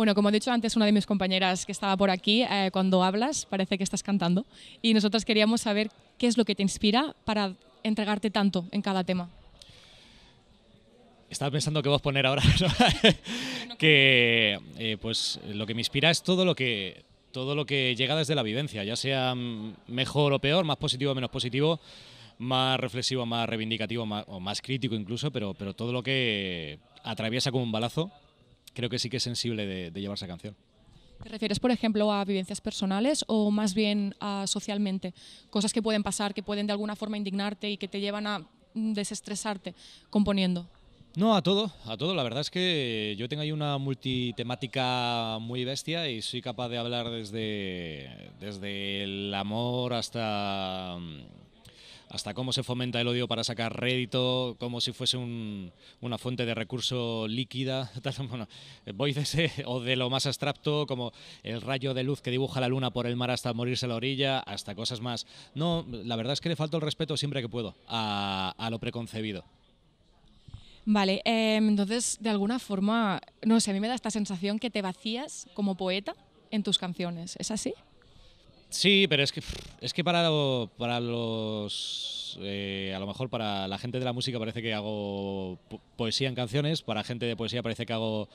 Bueno, como he dicho antes, una de mis compañeras que estaba por aquí, eh, cuando hablas parece que estás cantando y nosotros queríamos saber qué es lo que te inspira para entregarte tanto en cada tema. Estaba pensando qué vos poner ahora, que eh, pues lo que me inspira es todo lo que todo lo que llega desde la vivencia, ya sea mejor o peor, más positivo o menos positivo, más reflexivo, más reivindicativo o más crítico incluso, pero, pero todo lo que atraviesa como un balazo creo que sí que es sensible de, llevarse a canción. ¿Te refieres, por ejemplo, a vivencias personales o más bien a socialmente? Cosas que pueden pasar, que pueden de alguna forma indignarte y que te llevan a desestresarte componiendo. No, a todo, a todo. La verdad es que yo tengo ahí una multitemática muy bestia y soy capaz de hablar desde, desde el amor hasta hasta cómo se fomenta el odio para sacar rédito, como si fuese una fuente de recurso líquida. voy o de lo más abstracto, como el rayo de luz que dibuja la luna por el mar hasta morirse a la orilla, hasta cosas más. No, la verdad es que le falta el respeto siempre que puedo a, lo preconcebido. Vale, em, entonces de alguna forma, no sé, a mí me da esta sensación que te vacías como poeta en tus canciones, ¿es así? Sí, pero es que, es que para, para los. Eh, a lo mejor para la gente de la música parece que hago poesía en canciones, para gente de poesía parece que hago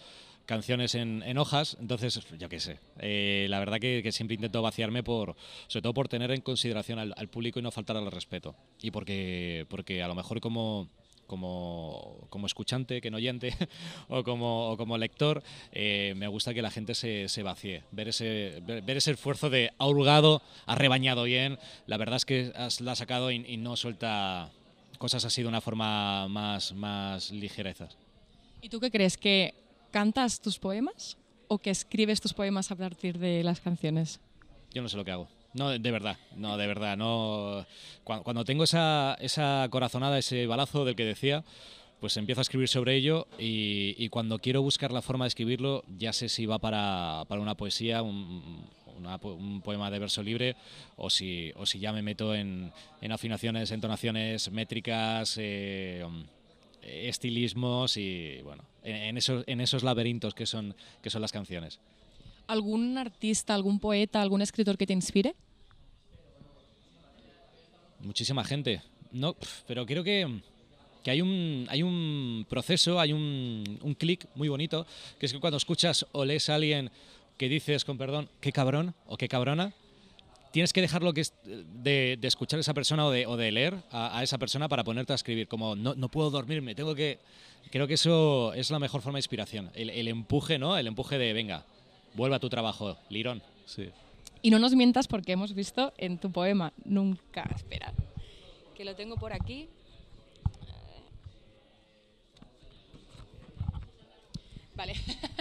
canciones en, en hojas, entonces yo qué sé. Eh, la verdad que, que, siempre intento vaciarme por, sobre todo por tener en consideración al, público y no faltar al respeto. Y porque, porque a lo mejor como como, como escuchante, que no oyente, o como, como lector, eh, me gusta que la gente se, se vacíe. Ver ese, ver, ese esfuerzo de ha hurgado, ha rebañado bien, la verdad es que has, la ha sacado y, no suelta cosas así de una forma más, más ligereza. ¿Y tú qué crees? ¿Que cantas tus poemas o que escribes tus poemas a partir de las canciones? Yo no sé lo que hago. No, de verdad, no, de verdad. No. Cuando, tengo esa, esa corazonada, ese balazo del que decía, pues empiezo a escribir sobre ello y, cuando quiero buscar la forma de escribirlo, ya sé si va para, una poesía, un, poema de verso libre o si, o si ya me meto en, en afinaciones, entonaciones métricas, eh, estilismos y bueno, en, esos, en esos laberintos que son, que son las canciones. ¿Algún artista, algún poeta, algún escritor que te inspire? muchísima gente. No, pero creo que, hay, un, hay un proceso, hay un, un clic muy bonito, que es que cuando escuchas o lees a alguien que dices, con perdón, qué cabrón o qué cabrona, tienes que dejar lo que es de, escuchar a esa persona o de, leer a, esa persona para ponerte a escribir. Como no, no, puedo dormirme, tengo que. Creo que eso es la mejor forma de inspiración. El, empuje, ¿no? El empuje de venga, vuelva a tu trabajo, Lirón. Sí. Y no nos mientas porque hemos visto en tu poema, nunca, espera, que lo tengo por aquí. Vale.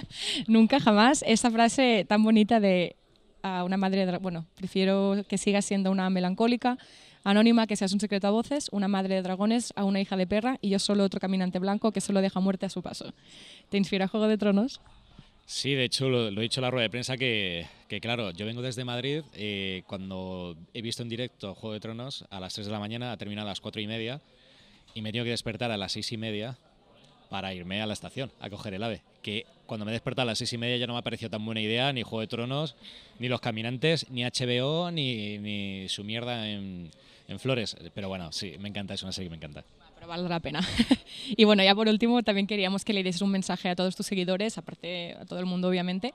Nunca jamás esa frase tan bonita de a una madre, bueno, prefiero que siga siendo una melancólica, anónima, que seas un secreto a voces, una madre de dragones, a una hija de perra y yo solo otro caminante blanco que solo deja muerte a su paso. ¿Te inspira Juego de Tronos? Sí, de hecho lo, he dicho en la rueda de prensa que, que claro, yo vengo desde Madrid, eh, cuando he visto en directo Juego de Tronos a las 3 de la mañana, ha terminado a las 4 y media y me he tenido que despertar a las 6 y media para irme a la estación a coger el ave. Que cuando me he despertado a las 6 y media ya no me ha parecido tan buena idea ni Juego de Tronos, ni Los Caminantes, ni HBO, ni, ni su mierda en en flores. Pero bueno, sí, me encanta, es una serie que me encanta. Pero vale la pena. y bueno, ya por último, también queríamos que le dieses un mensaje a todos tus seguidores, aparte a todo el mundo, obviamente.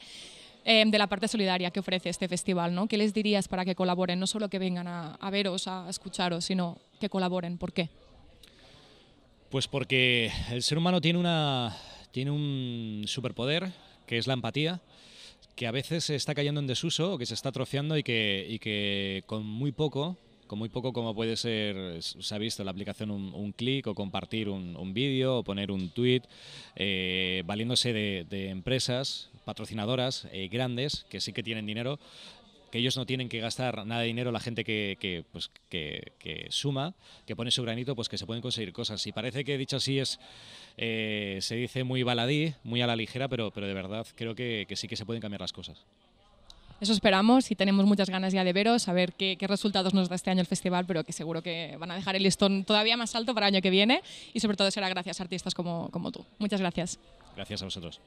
Eh, de la parte solidaria que ofrece este festival, ¿no? ¿Qué les dirías para que colaboren? No solo que vengan a, veros, a escucharos, sino que colaboren. ¿Por qué? Pues porque el ser humano tiene, una, tiene un superpoder, que es la empatía, que a veces se está cayendo en desuso, que se está atrofiando y que, y que con muy poco con muy poco como puede ser, se ha visto la aplicación un, clic o compartir un, un vídeo o poner un tweet, eh, valiéndose de, empresas patrocinadoras eh, grandes que sí que tienen dinero que ellos no tienen que gastar nada de dinero, la gente que, pues, que, suma, que pone su granito, pues que se pueden conseguir cosas. Y parece que dicho así es, eh, se dice muy baladí, muy a la ligera, pero, pero de verdad creo que sí que se pueden cambiar las cosas. Eso esperamos y tenemos muchas ganas ya de veros, a ver qué, resultados nos da este año el festival, pero que seguro que van a dejar el listón todavía más alto para el año que viene y sobre todo será gracias a artistas como, como tú. Muchas gracias. Gracias a vosotros.